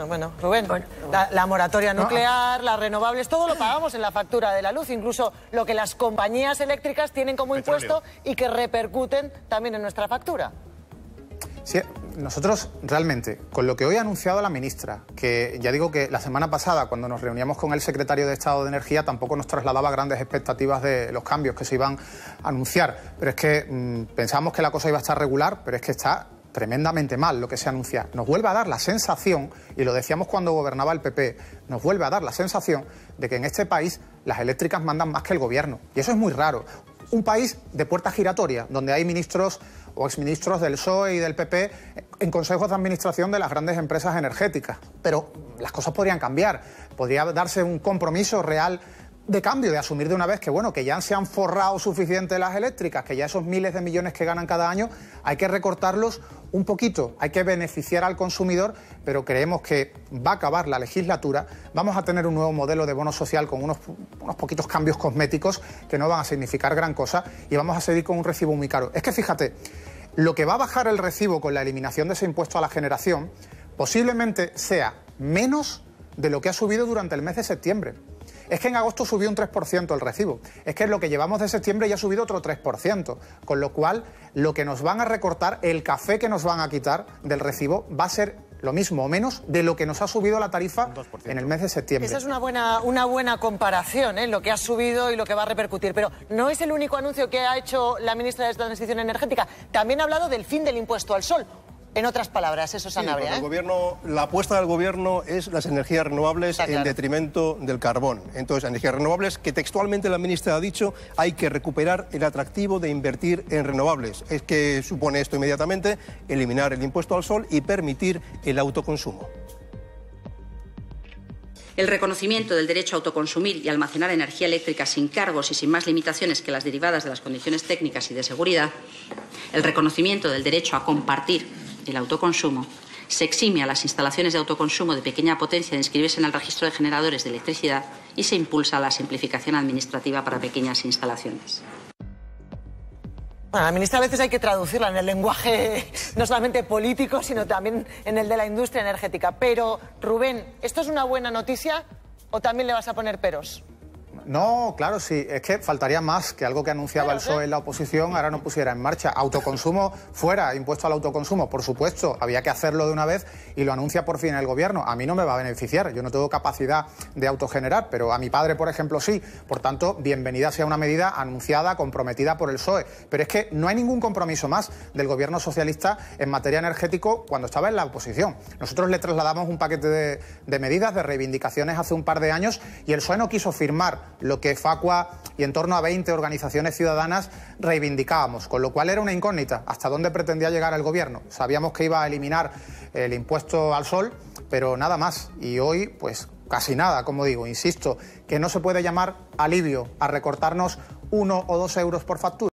Ah, bueno, Rubén, la, moratoria nuclear, las renovables, todo lo pagamos en la factura de la luz, incluso lo que las compañías eléctricas tienen como impuesto y que repercuten también en nuestra factura. Sí, nosotros realmente, con lo que hoy ha anunciado la ministra, que ya digo que la semana pasada, cuando nos reuníamos con el secretario de Estado de Energía, tampoco nos trasladaba grandes expectativas de los cambios que se iban a anunciar. Pero es que mm, pensábamos que la cosa iba a estar regular, pero es que está tremendamente mal lo que se anuncia, nos vuelve a dar la sensación, y lo decíamos cuando gobernaba el PP, nos vuelve a dar la sensación de que en este país las eléctricas mandan más que el gobierno. Y eso es muy raro. Un país de puerta giratoria, donde hay ministros o exministros del PSOE y del PP en consejos de administración de las grandes empresas energéticas. Pero las cosas podrían cambiar, podría darse un compromiso real de cambio, de asumir de una vez que, bueno, que ya se han forrado suficiente las eléctricas, que ya esos miles de millones que ganan cada año, hay que recortarlos un poquito, hay que beneficiar al consumidor, pero creemos que va a acabar la legislatura, vamos a tener un nuevo modelo de bono social con unos, unos poquitos cambios cosméticos que no van a significar gran cosa y vamos a seguir con un recibo muy caro. Es que fíjate, lo que va a bajar el recibo con la eliminación de ese impuesto a la generación posiblemente sea menos de lo que ha subido durante el mes de septiembre. Es que en agosto subió un 3% el recibo. Es que lo que llevamos de septiembre ya ha subido otro 3%. Con lo cual, lo que nos van a recortar, el café que nos van a quitar del recibo, va a ser lo mismo o menos de lo que nos ha subido la tarifa en el mes de septiembre. Esa es una buena, una buena comparación, en ¿eh? lo que ha subido y lo que va a repercutir. Pero no es el único anuncio que ha hecho la ministra de Transición Energética. También ha hablado del fin del impuesto al sol, en otras palabras, eso es Sí, el ¿eh? gobierno, la apuesta del gobierno es las energías renovables en detrimento del carbón. Entonces, energías renovables que textualmente la ministra ha dicho hay que recuperar el atractivo de invertir en renovables. Es que supone esto inmediatamente eliminar el impuesto al sol y permitir el autoconsumo. El reconocimiento del derecho a autoconsumir y almacenar energía eléctrica sin cargos y sin más limitaciones que las derivadas de las condiciones técnicas y de seguridad. El reconocimiento del derecho a compartir el autoconsumo, se exime a las instalaciones de autoconsumo de pequeña potencia de inscribirse en el registro de generadores de electricidad y se impulsa la simplificación administrativa para pequeñas instalaciones. Bueno, la ministra a veces hay que traducirla en el lenguaje no solamente político, sino también en el de la industria energética. Pero, Rubén, ¿esto es una buena noticia o también le vas a poner peros? No, claro, sí. Es que faltaría más que algo que anunciaba el PSOE en la oposición ahora no pusiera en marcha. Autoconsumo fuera, impuesto al autoconsumo, por supuesto. Había que hacerlo de una vez y lo anuncia por fin el gobierno. A mí no me va a beneficiar. Yo no tengo capacidad de autogenerar, pero a mi padre, por ejemplo, sí. Por tanto, bienvenida sea una medida anunciada, comprometida por el PSOE. Pero es que no hay ningún compromiso más del gobierno socialista en materia energética cuando estaba en la oposición. Nosotros le trasladamos un paquete de, de medidas, de reivindicaciones hace un par de años y el PSOE no quiso firmar lo que Facua y en torno a 20 organizaciones ciudadanas reivindicábamos, con lo cual era una incógnita hasta dónde pretendía llegar el gobierno. Sabíamos que iba a eliminar el impuesto al sol, pero nada más. Y hoy, pues casi nada, como digo, insisto, que no se puede llamar alivio a recortarnos uno o dos euros por factura.